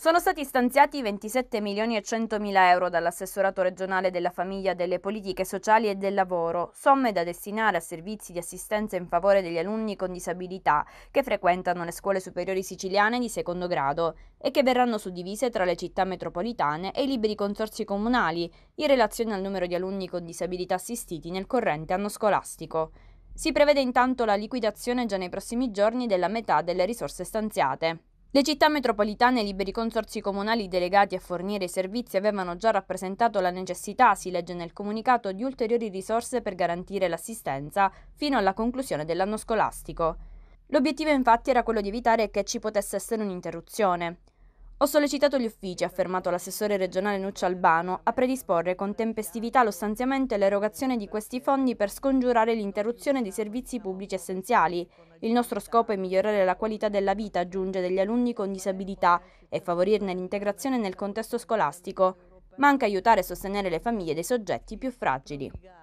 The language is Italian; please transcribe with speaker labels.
Speaker 1: Sono stati stanziati 27 milioni e 100 mila euro dall'assessorato regionale della famiglia, delle politiche sociali e del lavoro, somme da destinare a servizi di assistenza in favore degli alunni con disabilità che frequentano le scuole superiori siciliane di secondo grado e che verranno suddivise tra le città metropolitane e i liberi consorsi comunali in relazione al numero di alunni con disabilità assistiti nel corrente anno scolastico. Si prevede intanto la liquidazione già nei prossimi giorni della metà delle risorse stanziate. Le città metropolitane e i liberi consorzi comunali delegati a fornire i servizi avevano già rappresentato la necessità, si legge nel comunicato, di ulteriori risorse per garantire l'assistenza fino alla conclusione dell'anno scolastico. L'obiettivo infatti era quello di evitare che ci potesse essere un'interruzione. Ho sollecitato gli uffici, ha affermato l'assessore regionale Nuccio Albano, a predisporre con tempestività lo stanziamento e l'erogazione di questi fondi per scongiurare l'interruzione di servizi pubblici essenziali. Il nostro scopo è migliorare la qualità della vita, aggiunge, degli alunni con disabilità e favorirne l'integrazione nel contesto scolastico, ma anche aiutare e sostenere le famiglie dei soggetti più fragili.